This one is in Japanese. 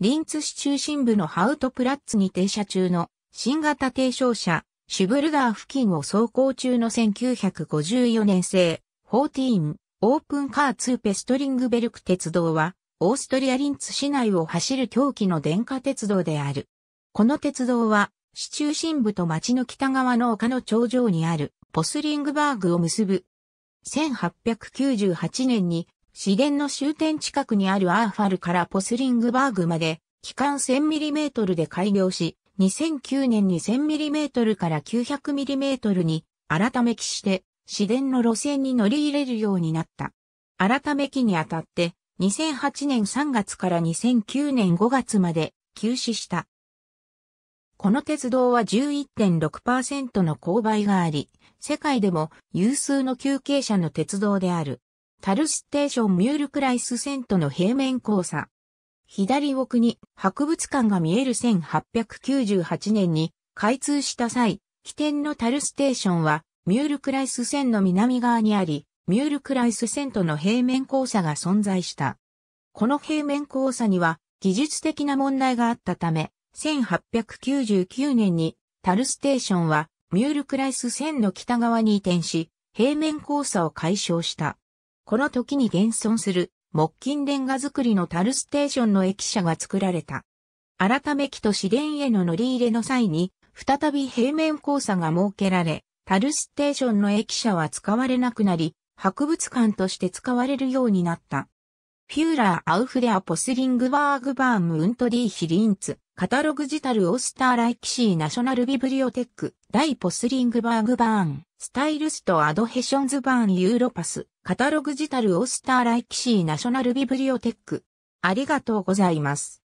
リンツ市中心部のハウトプラッツに停車中の新型停車車、シュブルガー付近を走行中の1954年製、14、オープンカー2ペストリングベルク鉄道は、オーストリアリンツ市内を走る狂気の電化鉄道である。この鉄道は、市中心部と町の北側の丘の頂上にある、ポスリングバーグを結ぶ。1898年に市電の終点近くにあるアーファルからポスリングバーグまで、期間 1000mm で開業し、2009年に 1000mm から 900mm に改めきして市電の路線に乗り入れるようになった。改めきにあたって2008年3月から2009年5月まで休止した。この鉄道は11.6%の勾配があり、世界でも有数の休憩者の鉄道である。タルステーションミュールクライスセントの平面交差。左奥に博物館が見える1898年に開通した際、起点のタルステーションはミュールクライス線の南側にあり、ミュールクライス線との平面交差が存在した。この平面交差には技術的な問題があったため、1899年にタルステーションはミュールクライス線の北側に移転し、平面交差を解消した。この時に現存する木金レンガ造りのタルステーションの駅舎が作られた。改め木と市電への乗り入れの際に、再び平面交差が設けられ、タルステーションの駅舎は使われなくなり、博物館として使われるようになった。フューラー・アウフレア・ポスリングバーグバーム・ウント・ディ・ヒリンツ、カタログジタル・オスター・ライキシー・ナショナル・ビブリオテック、大ポスリングバーグバーン。スタイルストアドヘションズバーンユーロパス、カタログジタルオスターライキシーナショナルビブリオテック。ありがとうございます。